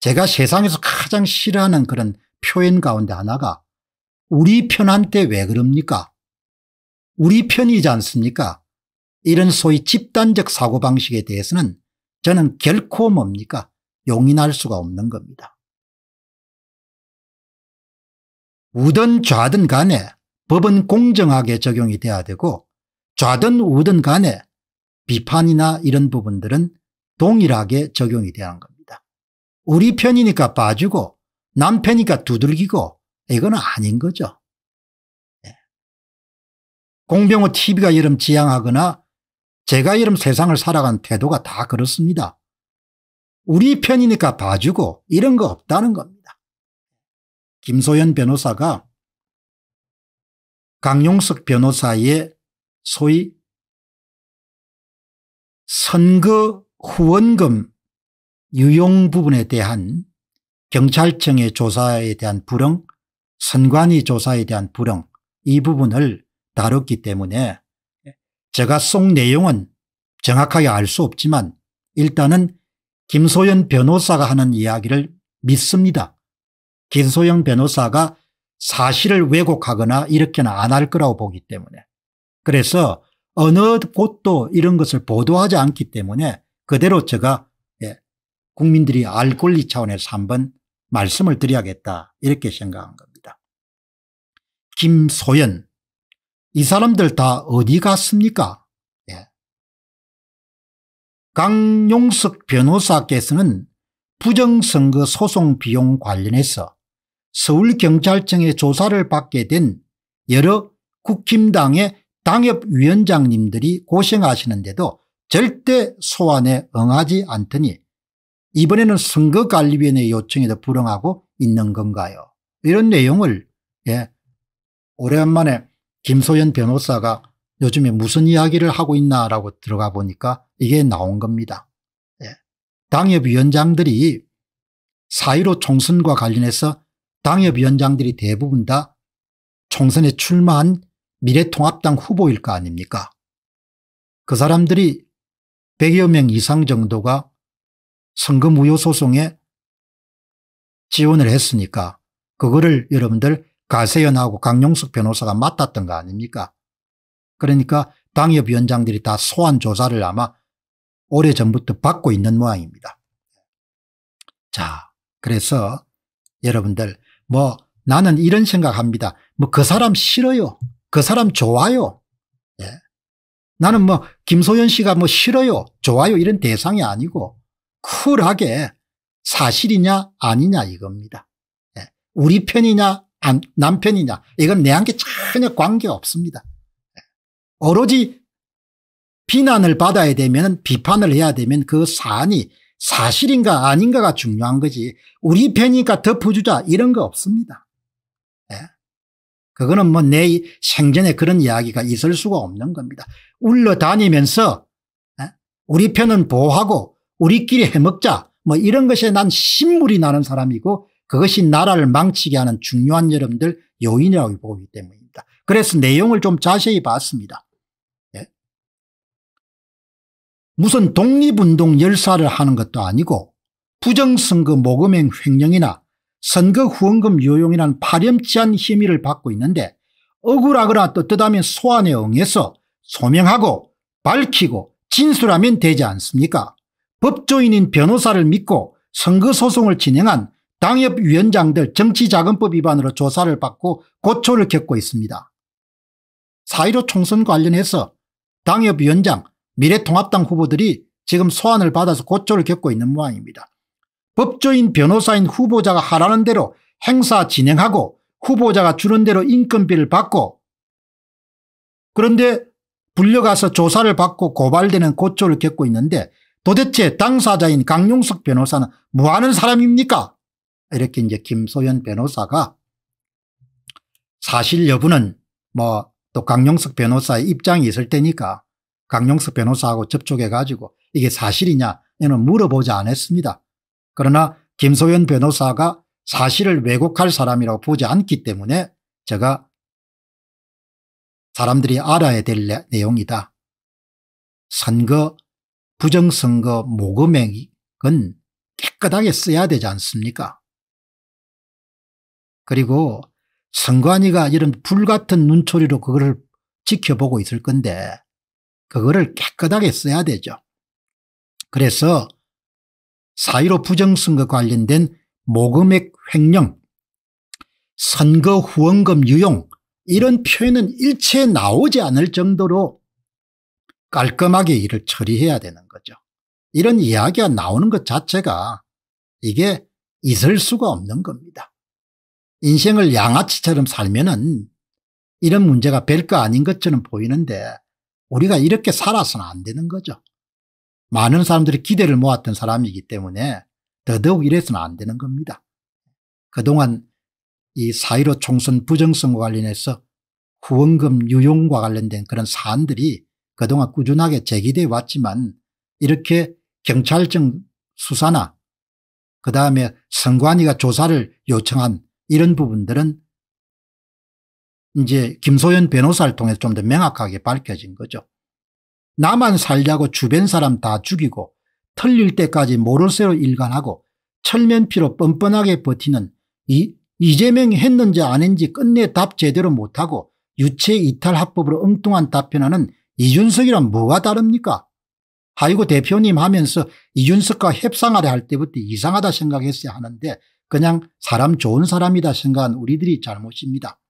제가 세상에서 가장 싫어하는 그런 표현 가운데 하나가 우리 편한테 왜 그럽니까? 우리 편이지 않습니까? 이런 소위 집단적 사고방식에 대해서는 저는 결코 뭡니까? 용인할 수가 없는 겁니다. 우든 좌든 간에 법은 공정하게 적용이 돼야 되고 좌든 우든 간에 비판이나 이런 부분들은 동일하게 적용이 돼야 하는 겁니다. 우리 편이니까 봐주고 남편이니까 두들기고 이건 아닌 거죠. 예. 공병호 TV가 이름 지향하거나 제가 이름 세상을 살아간 태도가 다 그렇습니다. 우리 편이니까 봐주고 이런 거 없다는 겁니다. 김소연 변호사가 강용석 변호사의 소위 선거 후원금 유용 부분에 대한 경찰청의 조사에 대한 불응 선관위 조사에 대한 불응 이 부분을 다뤘기 때문에 제가 속 내용은 정확하게 알 수 없지만 일단은 김소연 변호사가 하는 이야기를 믿습니다. 김소연 변호사가 사실을 왜곡하거나 이렇게는 안 할 거라고 보기 때문에 그래서 어느 곳도 이런 것을 보도하지 않기 때문에 그대로 제가 국민들이 알 권리 차원에서 한번 말씀을 드려야겠다 이렇게 생각한 겁니다. 김소연 이 사람들 다 어디 갔습니까? 예. 강용석 변호사께서는 부정선거 소송 비용 관련해서 서울경찰청의 조사를 받게 된 여러 국힘당의 당협위원장님들이 고생하시는데도 절대 소환에 응하지 않더니 이번에는 선거관리위원회 요청에도 불응하고 있는 건가요? 이런 내용을 예, 오랜만에 김소연 변호사가 요즘에 무슨 이야기를 하고 있나라고 들어가 보니까 이게 나온 겁니다. 예. 당협위원장들이 사1로 총선과 관련해서 당협위원장들이 대부분 다 총선에 출마한 미래통합당 후보일 거 아닙니까? 그 사람들이 100여 명 이상 정도가 선거 무효 소송에 지원을 했으니까 그거를 여러분들 가세연하고 강용석 변호사가 맡았던 거 아닙니까? 그러니까 당협위원장들이 다 소환 조사를 아마 오래전부터 받고 있는 모양입니다. 자 그래서 여러분들 뭐 나는 이런 생각합니다. 뭐 그 사람 싫어요. 그 사람 좋아요. 예. 나는 뭐 김소연 씨가 뭐 싫어요. 좋아요 이런 대상이 아니고 쿨하게 사실이냐 아니냐 이겁니다. 예, 우리 편이냐 남편이냐 이건 내한테 전혀 관계없습니다. 예, 오로지 비난을 받아야 되면 비판을 해야 되면 그 사안이 사실인가 아닌가가 중요한 거지 우리 편이니까 덮어주자 이런 거 없습니다. 예, 그거는 뭐 내 생전에 그런 이야기가 있을 수가 없는 겁니다. 울러 다니면서 우리 편은 보호하고 우리끼리 해먹자 뭐 이런 것에 난 신물이 나는 사람이고 그것이 나라를 망치게 하는 중요한 여러분들 요인이라고 보기 때문입니다. 그래서 내용을 좀 자세히 봤습니다. 예? 무슨 독립운동 열사를 하는 것도 아니고 부정선거 모금행 횡령이나 선거 후원금 요용이란 파렴치한 혐의를 받고 있는데 억울하거나 떳떳하면 소환에 응해서 소명하고 밝히고 진술하면 되지 않습니까? 법조인인 변호사를 믿고 선거소송을 진행한 당협위원장들 정치자금법 위반으로 조사를 받고 고초를 겪고 있습니다. 4.15 총선 관련해서 당협위원장 미래통합당 후보들이 지금 소환을 받아서 고초를 겪고 있는 모양입니다. 법조인 변호사인 후보자가 하라는 대로 행사 진행하고 후보자가 주는 대로 인건비를 받고 그런데 불려가서 조사를 받고 고발되는 고초를 겪고 있는데 도대체 당사자인 강용석 변호사는 뭐하는 사람입니까? 이렇게 이제 김소연 변호사가 사실 여부는 뭐 또 강용석 변호사의 입장이 있을 테니까 강용석 변호사하고 접촉해 가지고 이게 사실이냐 이는 물어보지 않았습니다. 그러나 김소연 변호사가 사실을 왜곡할 사람이라고 보지 않기 때문에 제가 사람들이 알아야 될 내용이다. 선거 부정선거 모금액은 깨끗하게 써야 되지 않습니까? 그리고 선관위가 이런 불같은 눈초리로 그거를 지켜보고 있을 건데 그거를 깨끗하게 써야 되죠. 그래서 사1로 부정선거 관련된 모금액 횡령, 선거 후원금 유용 이런 표현은 일체 나오지 않을 정도로 깔끔하게 일을 처리해야 되는 거죠. 이런 이야기가 나오는 것 자체가 이게 있을 수가 없는 겁니다. 인생을 양아치처럼 살면은 이런 문제가 별거 아닌 것처럼 보이는데 우리가 이렇게 살아서는 안 되는 거죠. 많은 사람들이 기대를 모았던 사람이기 때문에 더더욱 이래서는 안 되는 겁니다. 그동안 이4.15 총선 부정성거 관련해서 후원금 유용과 관련된 그런 사안들이 그동안 꾸준하게 제기돼 왔지만 이렇게 경찰청 수사나 그다음에 선관위가 조사를 요청한 이런 부분들은 이제 김소연 변호사를 통해서 좀 더 명확하게 밝혀진 거죠. 나만 살자고 주변 사람 다 죽이고 털릴 때까지 모를새로 일관하고 철면피로 뻔뻔하게 버티는 이 이재명이 했는지 아닌지 끝내 답 제대로 못하고 유체 이탈 합법으로 엉뚱한 답변하는 이준석이랑 뭐가 다릅니까? 아이고 대표님 하면서 이준석과 협상하려 할 때부터 이상하다 생각했어야 하는데 그냥 사람 좋은 사람이다 생각한 우리들이 잘못입니다.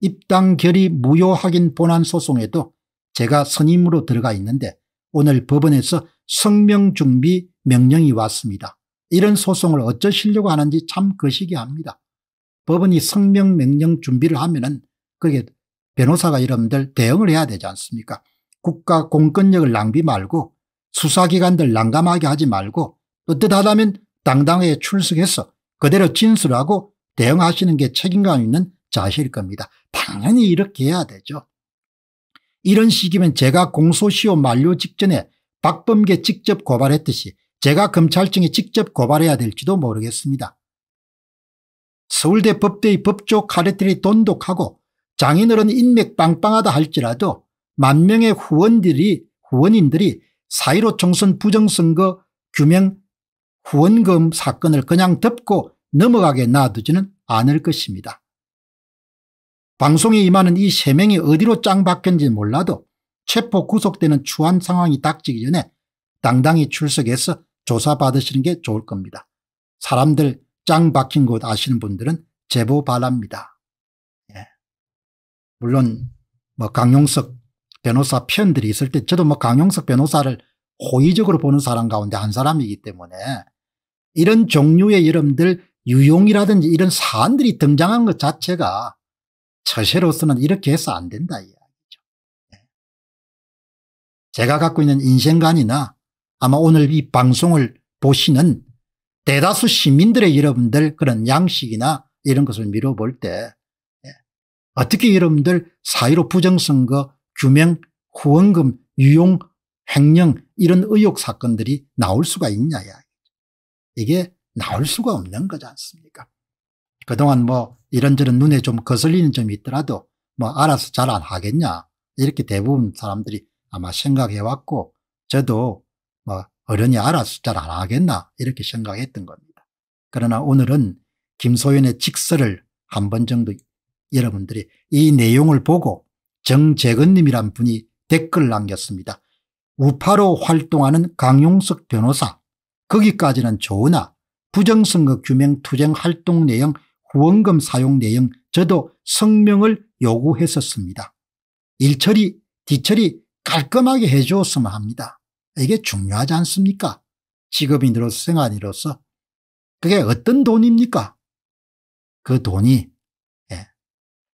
입당 결의 무효 확인 본안 소송에도 제가 선임으로 들어가 있는데 오늘 법원에서 성명 준비 명령이 왔습니다. 이런 소송을 어쩌시려고 하는지 참 거시기 합니다. 법원이 성명 명령 준비를 하면은 그게 변호사가 이러들 대응을 해야 되지 않습니까 국가 공권력을 낭비 말고 수사기관들 난감하게 하지 말고 뜻하다면 당당하게 출석해서 그대로 진술하고 대응하시는 게 책임감 있는 자세일 겁니다. 당연히 이렇게 해야 되죠. 이런 식이면 제가 공소시효 만료 직전에 박범계 직접 고발했듯이 제가 검찰청에 직접 고발해야 될지도 모르겠습니다. 서울대 법대의 법조 카레텔이 돈독하고 장인어른 인맥 빵빵하다 할지라도 만 명의 후원들이 후원인들이 사이로 총선 부정선거 규명 후원금 사건을 그냥 덮고 넘어가게 놔두지는 않을 것입니다. 방송에 임하는 이세 명이 어디로 짱박혔는지 몰라도 체포 구속되는 추한 상황이 닥치기 전에 당당히 출석해서 조사받으시는 게 좋을 겁니다. 사람들 짱박힌 곳 아시는 분들은 제보 바랍니다. 물론 뭐 강용석 변호사 편들이 있을 때 저도 뭐 강용석 변호사를 호의적으로 보는 사람 가운데 한 사람이기 때문에 이런 종류의 여러분들 유용이라든지 이런 사안들이 등장한 것 자체가 처세로서는 이렇게 해서 안 된다 이야기죠. 예. 제가 갖고 있는 인생관이나 아마 오늘 이 방송을 보시는 대다수 시민들의 여러분들 그런 양식이나 이런 것을 미뤄볼 때 어떻게 아, 여러분들 사1로 부정선거 규명 후원금 유용 횡령 이런 의혹 사건들이 나올 수가 있냐 이게 나올 수가 없는 거지 않습니까 그동안 뭐 이런저런 눈에 좀 거슬리는 점이 있더라도 뭐 알아서 잘 안 하겠냐 이렇게 대부분 사람들이 아마 생각해왔고 저도 뭐 어른이 알아서 잘 안 하겠나 이렇게 생각했던 겁니다. 그러나 오늘은 김소연의 직설을 한 번 정도 여러분들이 이 내용을 보고 정재근님이란 분이 댓글 남겼습니다. 우파로 활동하는 강용석 변호사 거기까지는 좋으나 부정선거 규명 투쟁 활동 내용 후원금 사용 내용 저도 성명을 요구했었습니다. 일처리 뒤처리 깔끔하게 해주었으면 합니다. 이게 중요하지 않습니까? 직업인으로서 생활인으로서 그게 어떤 돈입니까? 그 돈이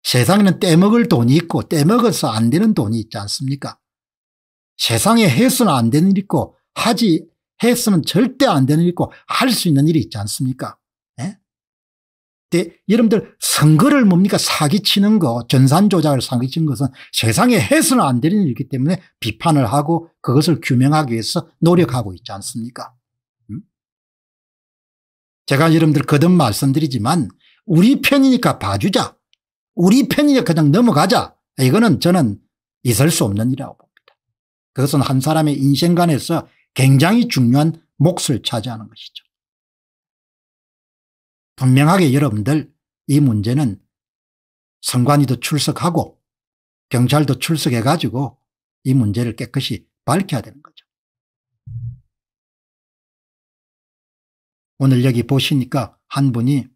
세상에는 떼먹을 돈이 있고 떼먹어서 안 되는 돈이 있지 않습니까? 세상에 해서는 안 되는 일 있고 하지 해서는 절대 안 되는 일 있고 할 수 있는 일이 있지 않습니까? 예? 네? 여러분들 선거를 뭡니까 사기치는 거 전산 조작을 사기치는 것은 세상에 해서는 안 되는 일이기 때문에 비판을 하고 그것을 규명하기 위해서 노력하고 있지 않습니까? 음? 제가 여러분들 거듭 말씀드리지만 우리 편이니까 봐주자. 우리 편이니까 그냥 넘어가자. 이거는 저는 있을 수 없는 일이라고 봅니다. 그것은 한 사람의 인생관에서 굉장히 중요한 몫을 차지하는 것이죠. 분명하게 여러분들 이 문제는 선관위도 출석하고 경찰도 출석해 가지고 이 문제를 깨끗이 밝혀야 되는 거죠. 오늘 여기 보시니까 한 분이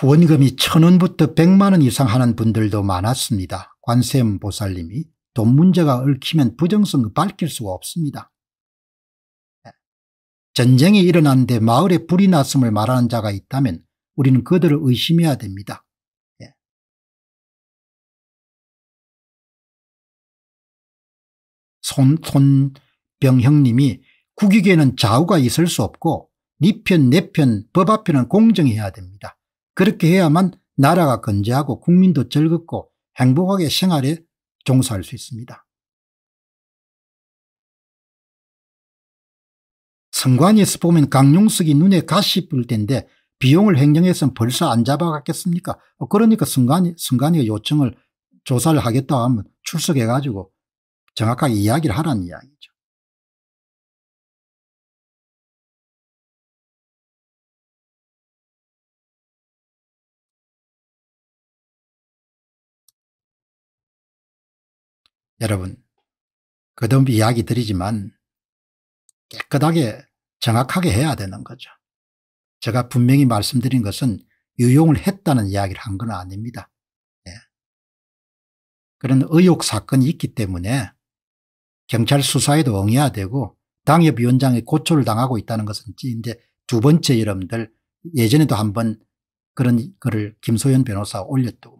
원금이천 원부터 백만 원 이상 하는 분들도 많았습니다. 관세음 보살님이 돈 문제가 얽히면 부정성 밝힐 수가 없습니다. 네. 전쟁이 일어난 데 마을에 불이 났음을 말하는 자가 있다면 우리는 그들을 의심해야 됩니다. 네. 손병형님이 국익에는 좌우가 있을 수 없고 니편내편법 앞에는 공정해야 됩니다. 그렇게 해야만 나라가 건재하고 국민도 즐겁고 행복하게 생활에 종사할 수 있습니다. 성관에서 보면 강용석이 눈에 가시 뿔 텐데 비용을 행정에서는 벌써 안 잡아갔겠습니까? 어, 그러니까 성관이, 성관이가 요청을 조사를 하겠다 하면 출석해가지고 정확하게 이야기를 하라는 이야기죠. 여러분 그덤 이야기 드리지만 깨끗하게 정확하게 해야 되는 거죠. 제가 분명히 말씀드린 것은 유용을 했다는 이야기를 한 건 아닙니다. 네. 그런 의혹 사건이 있기 때문에 경찰 수사에도 응해야 되고 당협위원장의 고초를 당하고 있다는 것은 이제 두 번째 여러분들 예전에도 한 번 그런 글을 김소연 변호사 올렸고